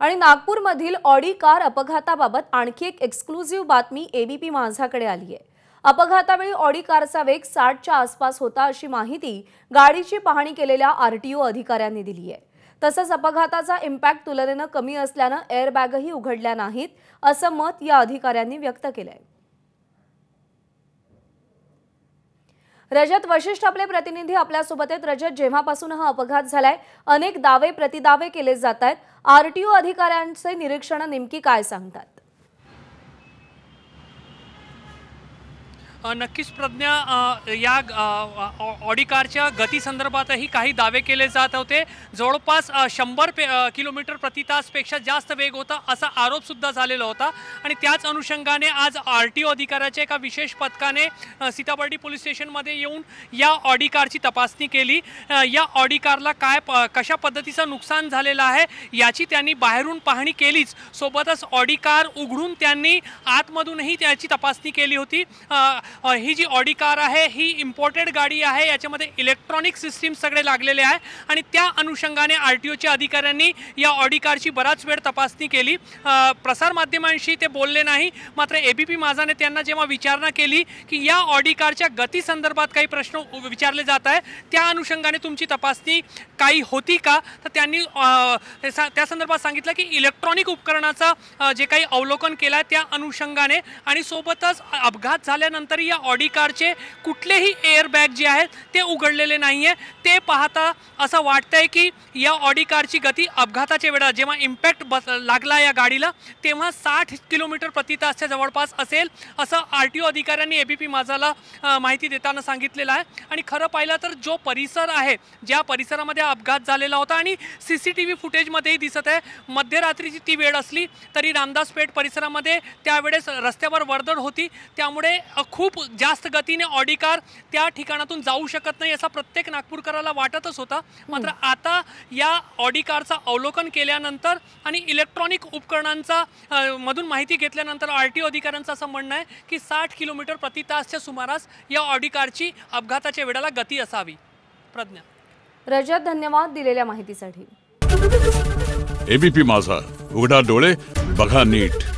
आणि नागपूरमधील Audi car अपघाताबाबत आणखी एक एक्सक्लुझिव्ह बातमी एबीपी माझाकडे आली आहे अपघातावेळी ऑडी कारचा वेग साठच्या आसपास होता अशी माहिती गाडीची पाहणी केलेल्या आरटीओ अधिकाऱ्यांनी दिली आहे तसंच अपघाताचा इम्पॅक्ट तुलनेनं कमी असल्यानं एअरबॅगही उघडल्या नाहीत असं मत या अधिकाऱ्यांनी व्यक्त केलं रजत वशिष्ठ आपले प्रतिनिधी आपल्यासोबत आहेत रजत जेव्हापासून हा अपघात झालाय अनेक दावे प्रतिदावे केले जात आहेत आरटीओ अधिकाऱ्यांचे निरीक्षण नेमकी काय सांगतात नक्कीच प्रज्ञा या ऑडी कारच्या गतीसंदर्भातही काही दावे केले जात होते जवळपास शंभर पे किलोमीटर प्रति तासपेक्षा जास्त वेग होता असा आरोपसुद्धा झालेला होता आणि त्याच अनुषंगाने आज आर टी ओ अधिकाऱ्याच्या एका विशेष पथकाने सीताबर्डी पोलीस स्टेशनमध्ये येऊन या ऑडी कारची तपासणी केली या ऑडी कारला काय प कशा पद्धतीचं नुकसान झालेलं आहे याची त्यांनी बाहेरून पाहणी केलीच सोबतच ऑडी कार उघडून त्यांनी आतमधूनही त्याची तपासणी केली होती ही जी ऑडी कार आहे ही इम्पोर्टेड गाडी आहे याच्यामध्ये इलेक्ट्रॉनिक सिस्टीम सगळे लागलेले आहे आणि त्या अनुषंगाने आर टी ओच्या अधिकाऱ्यांनी या ऑडी कारची बराच वेळ तपासणी केली प्रसारमाध्यमांशी ते बोलले नाही मात्र ए बी पी माझाने त्यांना जेव्हा विचारणा केली की या ऑडी कारच्या गतीसंदर्भात काही प्रश्न विचारले जात आहे त्या अनुषंगाने तुमची तपासणी काही होती का तर त्यांनी त्या संदर्भात सांगितलं की इलेक्ट्रॉनिक उपकरणाचं जे काही अवलोकन केलं आहे त्या अनुषंगाने आणि सोबतच अपघात झाल्यानंतर तरी या ऑडी कारचे कुठलेही एअरबॅग जे आहेत ते उघडलेले नाही आहे ते पाहता असं वाटतं आहे की या ऑडी कारची गती अपघाताच्या वेळा जेव्हा इम्पॅक्ट बस लागला या गाडीला तेव्हा साठ किलोमीटर प्रति तासच्या जवळपास असेल असं आर टी ओ अधिकाऱ्यांनी ए बी पी माझाला माहिती देताना सांगितलेलं आहे आणि खरं पाहिलं तर जो परिसर आहे ज्या परिसरामध्ये अपघात झालेला होता आणि सी सी टी व्ही फुटेजमध्येही दिसत आहे मध्यरात्रीची ती वेळ असली तरी रामदास पेठ परिसरामध्ये त्यावेळेस रस्त्यावर वर्दळ होती त्यामुळे खूप खूप जास्त गतीने ऑडी कार त्या ठिकाणातून जाऊ शकत नाही असा प्रत्येक नागपूरकराला वाटतच होता मात्र हो. आता या ऑडी कारचा अवलोकन केल्यानंतर आणि इलेक्ट्रॉनिक उपकरणांचा मधून माहिती घेतल्यानंतर आर टी ओ अधिकाऱ्यांचं असं म्हणणं आहे की साठ किलोमीटर प्रति तासच्या सुमारास या ऑडी कारची अपघाताच्या वेळेला गती असावी प्रज्ञा रजत धन्यवाद दिलेल्या माहितीसाठी एबीपी माझा उघडा डोळे बघा नीट